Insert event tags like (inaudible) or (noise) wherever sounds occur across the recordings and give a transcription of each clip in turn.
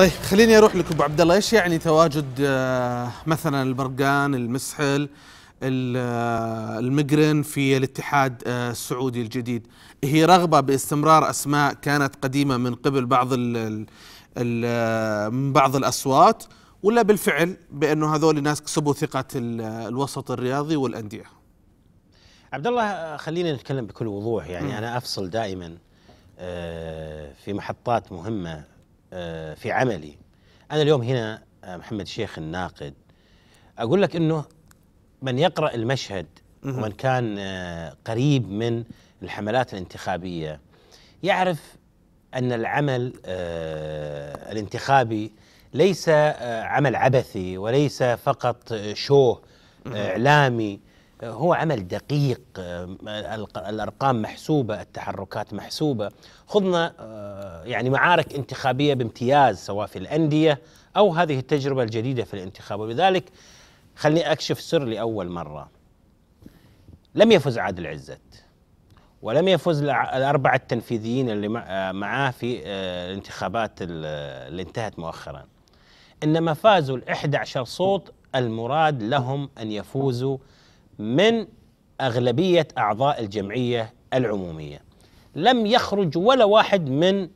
طيب خليني اروح لك ابو عبد الله ايش يعني تواجد آه، مثلا البرقان المسحل آه، المقرن في الاتحاد آه، السعودي الجديد هي رغبه باستمرار اسماء كانت قديمه من قبل بعض الـ الـ من بعض الاصوات ولا بالفعل بانه هذول الناس كسبوا ثقه الوسط الرياضي والانديه عبد الله خلينا نتكلم بكل وضوح يعني م. انا افصل دائما في محطات مهمه آه، في عملي أنا اليوم هنا آه، محمد شيخ الناقد أقول لك أنه من يقرأ المشهد ومن كان آه، قريب من الحملات الانتخابية يعرف أن العمل الانتخابي ليس عمل عبثي وليس فقط شو إعلامي هو عمل دقيق آه، الارقام محسوبه التحركات محسوبه خضنا آه، يعني معارك انتخابيه بامتياز سواء في الانديه او هذه التجربه الجديده في الانتخاب ولذلك خليني اكشف سر لاول مره لم يفز عادل عزت ولم يفز الاربعه التنفيذيين اللي آه، معاه في الانتخابات اللي انتهت مؤخرا انما فازوا ال 11 صوت المراد لهم ان يفوزوا من اغلبيه اعضاء الجمعيه العموميه. لم يخرج ولا واحد من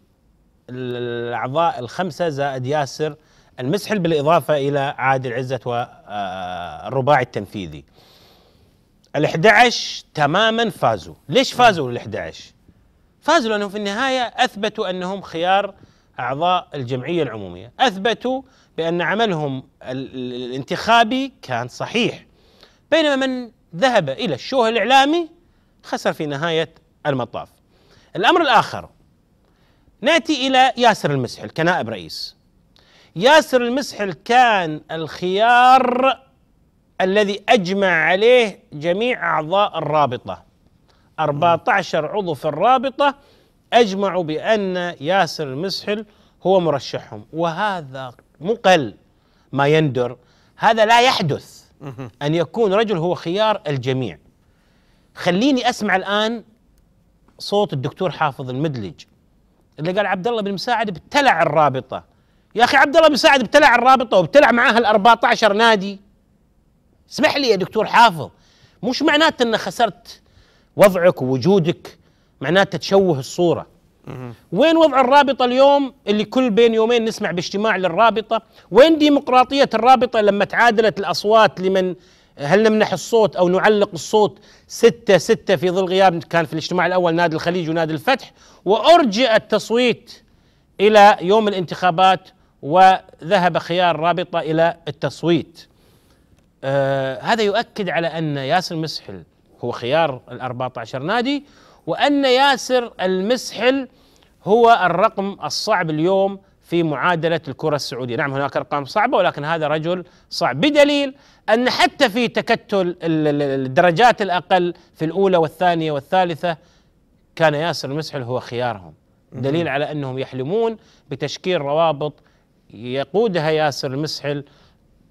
الاعضاء الخمسه زائد ياسر المسحل بالاضافه الى عادل عزت والرباعي آه، التنفيذي. ال11 تماما فازوا، ليش فازوا ال11؟ فازوا لانهم في النهايه اثبتوا انهم خيار اعضاء الجمعيه العموميه، اثبتوا بان عملهم الانتخابي كان صحيح. بينما من ذهب إلى الشوه الإعلامي خسر في نهاية المطاف الأمر الآخر نأتي إلى ياسر المسحل كنائب رئيس ياسر المسحل كان الخيار الذي أجمع عليه جميع أعضاء الرابطة 14 عضو في الرابطة أجمعوا بأن ياسر المسحل هو مرشحهم وهذا مقل ما يندر هذا لا يحدث أن يكون رجل هو خيار الجميع خليني أسمع الآن صوت الدكتور حافظ المدلج اللي قال عبد الله بن مساعد ابتلع الرابطة يا أخي عبد الله بن مساعد ابتلع الرابطة وابتلع معاها ال 14 نادي اسمح لي يا دكتور حافظ مش معناته أنه خسرت وضعك ووجودك معناته تشوه الصورة وين وضع الرابطة اليوم اللي كل بين يومين نسمع باجتماع للرابطة وين ديمقراطية الرابطة لما تعادلت الأصوات لمن هل نمنح الصوت أو نعلق الصوت ستة ستة في ظل غياب كان في الاجتماع الأول نادي الخليج ونادي الفتح وأرجئ التصويت إلى يوم الانتخابات وذهب خيار الرابطة إلى التصويت آه هذا يؤكد على أن ياسر مسحل هو خيار ال 14 نادي وأن ياسر المسحل هو الرقم الصعب اليوم في معادلة الكرة السعودية نعم هناك أرقام صعبة ولكن هذا رجل صعب بدليل أن حتى في تكتل الدرجات الأقل في الأولى والثانية والثالثة كان ياسر المسحل هو خيارهم دليل على أنهم يحلمون بتشكيل روابط يقودها ياسر المسحل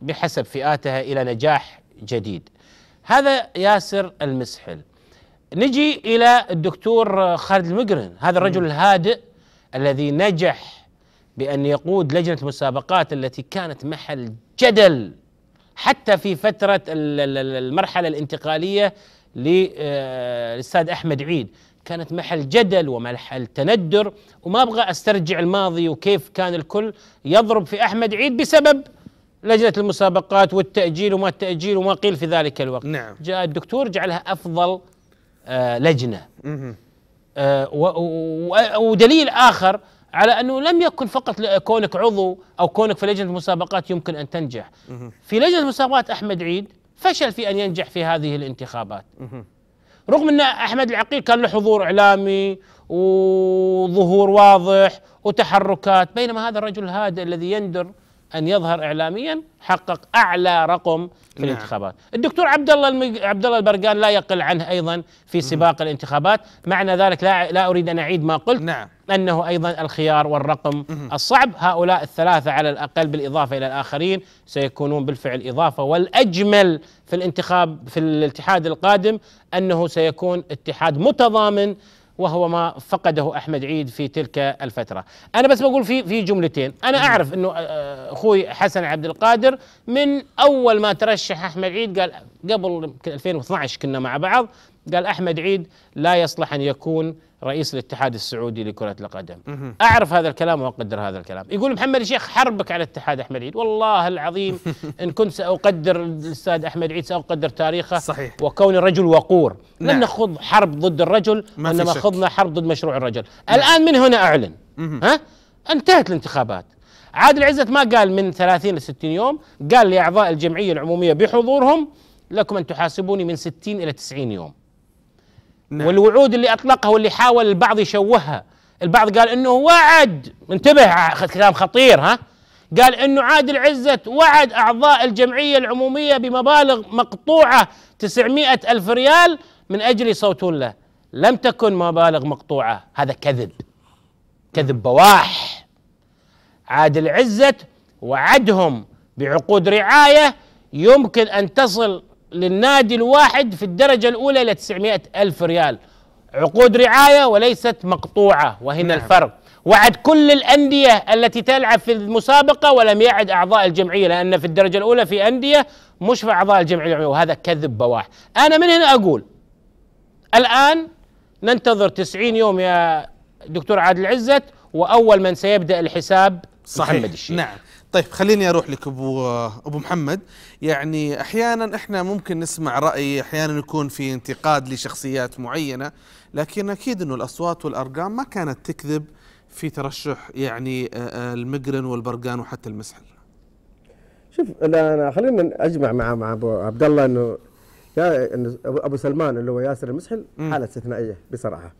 بحسب فئاتها إلى نجاح جديد هذا ياسر المسحل نجي الى الدكتور خالد المقرن هذا الرجل الهادئ الذي نجح بان يقود لجنه المسابقات التي كانت محل جدل حتى في فتره المرحله الانتقاليه آه، للاستاذ احمد عيد كانت محل جدل ومحل تندر وما ابغى استرجع الماضي وكيف كان الكل يضرب في احمد عيد بسبب لجنه المسابقات والتاجيل وما التاجيل وما قيل في ذلك الوقت نعم. جاء الدكتور جعلها افضل آه، لجنه آه، ودليل اخر على انه لم يكن فقط كونك عضو او كونك في لجنه المسابقات يمكن ان تنجح في لجنه مسابقات احمد عيد فشل في ان ينجح في هذه الانتخابات رغم ان احمد العقيل كان له حضور اعلامي وظهور واضح وتحركات بينما هذا الرجل الهادئ الذي يندر ان يظهر اعلاميا حقق اعلى رقم في نعم. الانتخابات. الدكتور عبد الله المج... عبد الله البرقان لا يقل عنه ايضا في سباق مم. الانتخابات، معنى ذلك لا لا اريد ان اعيد ما قلت نعم. انه ايضا الخيار والرقم مم. الصعب، هؤلاء الثلاثه على الاقل بالاضافه الى الاخرين سيكونون بالفعل اضافه والاجمل في الانتخاب في الاتحاد القادم انه سيكون اتحاد متضامن وهو ما فقده احمد عيد في تلك الفتره انا بس بقول في في جملتين انا اعرف انه آه، آه، اخوي حسن عبد القادر من اول ما ترشح احمد عيد قال قبل 2012 كنا مع بعض قال احمد عيد لا يصلح ان يكون رئيس الاتحاد السعودي لكرة القدم أعرف هذا الكلام وأقدر هذا الكلام يقول محمد الشيخ حربك على الاتحاد أحمد عيد والله العظيم (laughs) إن كنت سأقدر الأستاذ أحمد عيد سأقدر تاريخه صحيح وكون رجل وقور نعم. لن نخوض حرب ضد الرجل وإنما خضنا حرب ضد مشروع الرجل نعم. الآن من هنا أعلن ها انتهت الانتخابات عادل عزت ما قال من 30 ل 60 يوم قال لأعضاء الجمعية العمومية بحضورهم لكم أن تحاسبوني من 60 إلى 90 يوم نعم. والوعود اللي اطلقها واللي حاول البعض يشوهها البعض قال انه وعد انتبه كلام خطير ها قال انه عادل عزت وعد اعضاء الجمعيه العموميه بمبالغ مقطوعه 900 الف ريال من اجل يصوتون له لم تكن مبالغ مقطوعه هذا كذب كذب بواح عادل عزت وعدهم بعقود رعايه يمكن ان تصل للنادي الواحد في الدرجة الأولى إلى 900 ألف ريال عقود رعاية وليست مقطوعة وهنا نعم. الفرق وعد كل الأندية التي تلعب في المسابقة ولم يعد أعضاء الجمعية لأن في الدرجة الأولى في أندية في أعضاء الجمعية وهذا كذب بواح أنا من هنا أقول الآن ننتظر 90 يوم يا دكتور عادل عزت وأول من سيبدأ الحساب صحيح. محمد الشيخ نعم طيب خليني اروح لك ابو ابو محمد يعني احيانا احنا ممكن نسمع راي احيانا يكون في انتقاد لشخصيات معينه لكن اكيد انه الاصوات والارقام ما كانت تكذب في ترشح يعني آه، آه، المقرن والبرقان وحتى المسحل شوف انا خلينا اجمع مع مع ابو عبد الله انه يا ابو سلمان اللي هو ياسر المسحل حاله استثنائيه بصراحه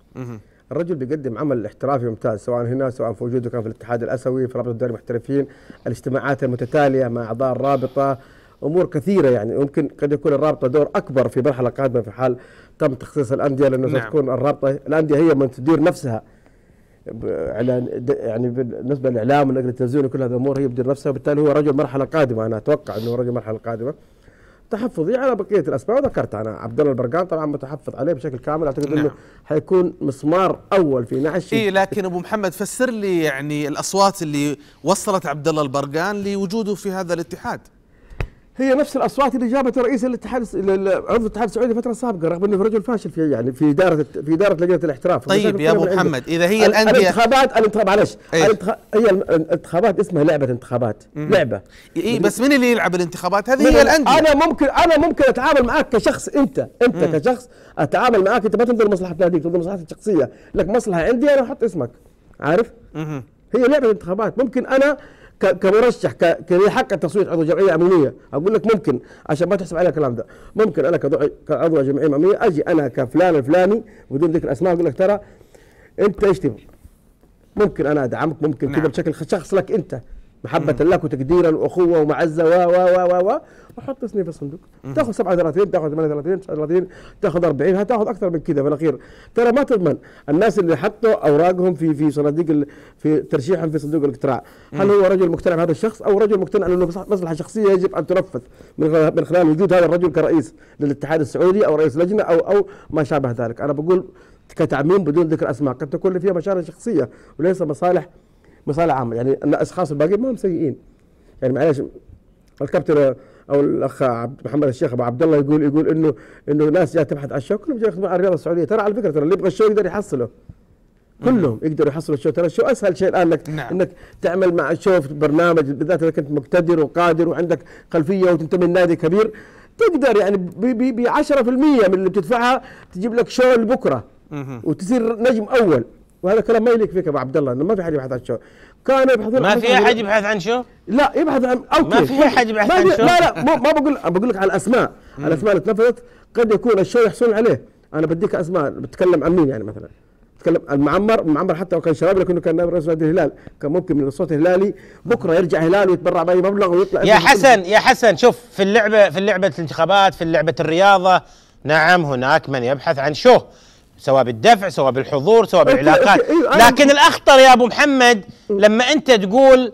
الرجل بيقدم عمل احترافي ممتاز سواء هنا سواء في وجوده كان في الاتحاد الاسيوي في رابطه الدوري المحترفين الاجتماعات المتتاليه مع اعضاء الرابطه امور كثيره يعني ممكن قد يكون الرابطه دور اكبر في مرحله قادمه في حال تم تخصيص الانديه لانه نعم. ستكون الرابطه الانديه هي من تدير نفسها على يعني بالنسبه للاعلام ولجنه التلفزيون وكل هذه الامور هي بتدير نفسها وبالتالي هو رجل مرحله قادمه انا اتوقع انه رجل مرحله قادمه تحفظي على بقيه الاسماء وذكرت انا عبد الله البرقان طبعا متحفظ عليه بشكل كامل اعتقد نعم. انه حيكون مسمار اول في نعش اي لكن ابو محمد فسر لي يعني الاصوات اللي وصلت عبد الله البرقان لوجوده في هذا الاتحاد هي نفس الاصوات اللي جابت رئيس الاتحاد عضو الاتحاد السعودي فتره سابقه رغم انه رجل فاشل في يعني في اداره في اداره لجنه الاحتراف طيب يا ابو محمد اذا هي الانديه الانتخابات الانتخاب معلش إيه؟ هي الانتخابات اسمها لعبه انتخابات مم. لعبه اي بس من اللي يلعب الانتخابات هذه هي الانديه انا ممكن انا ممكن اتعامل معك كشخص انت انت مم. كشخص اتعامل معك انت ما تنظر لمصلحه ناديك تنظر لمصلحتك الشخصيه لك مصلحه عندي انا احط اسمك عارف مم. هي لعبه انتخابات ممكن انا كمرشح حق التصويت عضو جمعيه عمومية اقول لك ممكن عشان ما تحسب على كلام ده ممكن انا كعضو جمعيه عمومية اجي انا كفلان الفلاني بدون ذكر اسماء اقول لك ترى انت ايش تبغى؟ ممكن انا ادعمك ممكن نعم. كذا بشكل شخص لك انت محبة لك وتقديرا واخوة ومعزة و و و و وحط اسمي في الصندوق تاخذ 37 تاخذ 38 39 تاخذ 40 هتاخذ اكثر من كذا في الاخير ترى ما تضمن الناس اللي حطوا اوراقهم في في صناديق في ترشيحهم في صندوق الاقتراع هل هو رجل مقتنع بهذا الشخص او رجل مقتنع انه مصلحه شخصيه يجب ان تنفذ من من خلال وجود هذا الرجل كرئيس للاتحاد السعودي او رئيس لجنه او او ما شابه ذلك انا بقول كتعميم بدون ذكر اسماء قد تكون فيها مشاريع شخصيه وليس مصالح مصالح عامه يعني الاشخاص الباقيين ما هم سيئين يعني معلش الكابتن او الاخ عبد محمد الشيخ ابو عبد الله يقول يقول انه انه ناس جايه تبحث عن الشو كلهم جاي يخدموا على الرياضه السعوديه ترى على فكره ترى اللي يبغى الشو يقدر يحصله كلهم يقدروا يحصلوا الشو ترى الشو اسهل شيء الان انك نعم. انك تعمل مع الشو في برنامج بالذات اذا كنت مقتدر وقادر وعندك خلفيه وتنتمي لنادي كبير تقدر يعني ب 10% من اللي بتدفعها تجيب لك شو لبكره وتصير نجم اول وهذا كلام ما يليق فيك ابو عبد الله انه ما في حد يبحث عن شو كان يبحثون ما في احد يبحث عن شو؟ لا يبحث عن اوكي ما في احد يبحث عن شو؟ لا لا ما بقول بقول لك على الاسماء الاسماء اللي تنفذت قد يكون الشو يحصلون عليه انا بديك اسماء بتكلم عن مين يعني مثلا تكلم المعمر المعمر حتى لو كان شباب لكنه كان نائب رئيس نادي الهلال كان ممكن من الصوت الهلالي بكره يرجع هلال ويتبرع باي مبلغ ويطلع يا حسن يا حسن شوف في اللعبه في لعبه الانتخابات في لعبه الرياضه نعم هناك من يبحث عن شو سواء بالدفع سواء بالحضور سواء بالعلاقات أيوة. لكن الاخطر يا ابو محمد لما انت تقول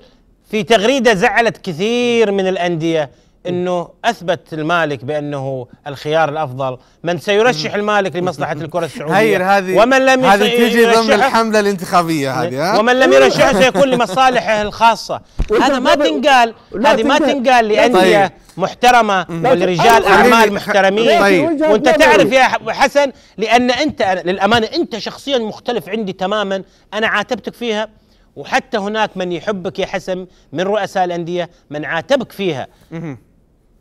في تغريده زعلت كثير من الانديه انه اثبت المالك بانه الخيار الافضل من سيرشح المالك لمصلحه (laughs) الكره السعوديه هذه ومن لم هذه تجي ضمن الحمله الانتخابيه هذه ها؟ ومن لم يرشحه سيكون لمصالحه الخاصه (laughs) هذا ما تنقال هذه ما تنقال لانديه طيب. محترمه ولرجال اعمال محترمين طيب. طيب. طيب. وانت تعرف يا حسن لان انت للامانه انت شخصيا مختلف عندي تماما انا عاتبتك فيها وحتى هناك من يحبك يا حسن من رؤساء الانديه من عاتبك فيها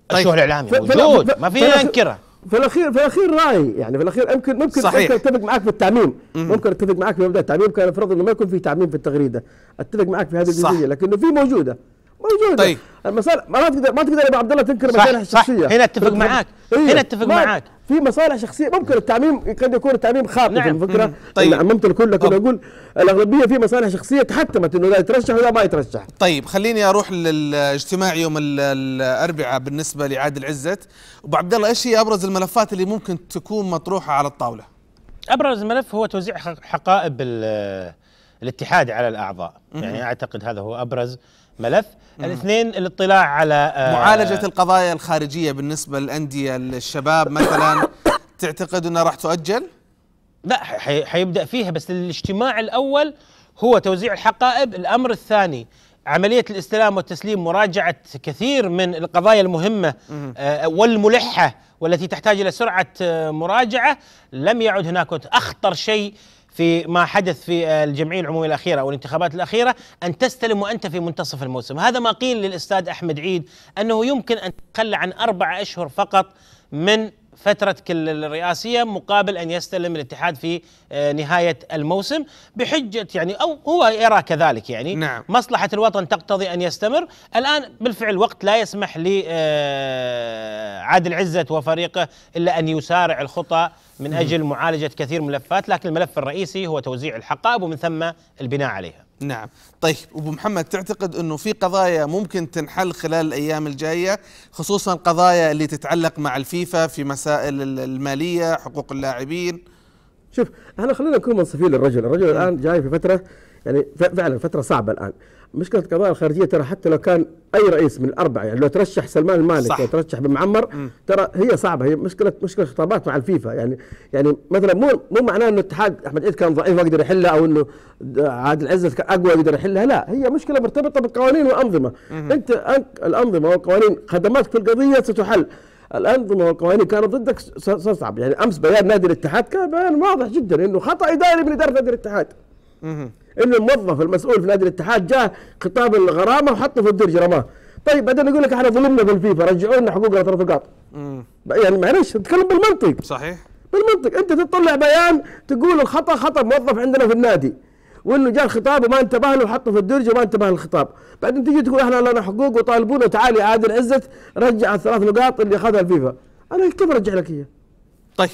طيب الشؤون الاعلامي موجود ما في انكره في الاخير في الاخير راي يعني في الاخير يمكن ممكن صحيح. ممكن اتفق معك في التعميم ممكن اتفق معك في مبدا التعميم كان افرض انه ما يكون في تعميم في التغريده اتفق معك في هذه الجزئيه لكنه في موجوده موجوده طيب المصالح ما تقدر ما تقدر يا ابو عبد الله تنكر مصالح شخصيه هنا اتفق معاك إيه؟ هنا اتفق معاك في مصالح شخصيه ممكن التعميم قد يكون التعميم خاطئ نعم. في الفكره طيب عممت الكل لكن اقول الاغلبيه في مصالح شخصيه تحتمت انه لا يترشح ولا ما يترشح طيب خليني اروح للاجتماع يوم الاربعاء بالنسبه لعادل عزت ابو عبد الله ايش هي ابرز الملفات اللي ممكن تكون مطروحه على الطاوله ابرز ملف هو توزيع حقائب الاتحاد على الاعضاء يعني اعتقد هذا هو ابرز ملف الاثنين الاطلاع على آه، معالجة القضايا الخارجية بالنسبة للأندية الشباب مثلا تعتقد أنها راح تؤجل؟ لا حيبدأ فيها بس الاجتماع الأول هو توزيع الحقائب الأمر الثاني عملية الاستلام والتسليم مراجعة كثير من القضايا المهمة آه، والملحة والتي تحتاج إلى سرعة آه، مراجعة لم يعد هناك أخطر شيء في ما حدث في آه، الجمعيه العموميه الاخيره او الانتخابات الاخيره ان تستلم وانت في منتصف الموسم، هذا ما قيل للاستاذ احمد عيد انه يمكن ان تتخلى عن اربع اشهر فقط من فترتك الرئاسية مقابل أن يستلم الاتحاد في آه، نهاية الموسم بحجة يعني أو هو يرى كذلك يعني نعم. مصلحة الوطن تقتضي أن يستمر الآن بالفعل وقت لا يسمح لعادل آه، عزة وفريقه إلا أن يسارع الخطى من أجل معالجة كثير من الملفات لكن الملف الرئيسي هو توزيع الحقائب ومن ثم البناء عليها نعم طيب أبو محمد تعتقد أنه في قضايا ممكن تنحل خلال الأيام الجاية خصوصا قضايا اللي تتعلق مع الفيفا في مسائل المالية حقوق اللاعبين شوف احنا خلينا نكون منصفين للرجل، الرجل نعم. الان جاي في فتره يعني فعلا فتره صعبه الان مشكله القضاء الخارجيه ترى حتى لو كان اي رئيس من الاربعه يعني لو ترشح سلمان المالك صح. لو ترشح بن معمر ترى هي صعبه هي مشكله مشكله خطابات مع الفيفا يعني يعني مثلا مو مو معناه انه اتحاد احمد عيد كان ضعيف يقدر يحلها او انه عادل عزت كان اقوى يقدر يحلها لا هي مشكله مرتبطه بالقوانين والانظمه مم. انت انت الانظمه والقوانين خدماتك في القضيه ستحل الانظمه والقوانين كانت ضدك ستصعب يعني امس بيان نادي الاتحاد كان بيان واضح جدا انه خطا اداري من اداره نادي الاتحاد انه الموظف المسؤول في نادي الاتحاد جاء خطاب الغرامه وحطه في الدرج رماه طيب بعدين يقول لك احنا ظلمنا في الفيفا رجعوا لنا حقوقنا ثلاث نقاط يعني معلش تتكلم بالمنطق صحيح بالمنطق انت تطلع بيان تقول الخطا خطا موظف عندنا في النادي وانه جاء الخطاب وما انتبه له وحطه في الدرج وما انتبه للخطاب، بعدين تجي تقول احنا لنا حقوق وطالبونا تعال يا عادل عزت رجع الثلاث نقاط اللي اخذها الفيفا، انا كيف ارجع لك اياه؟ طيب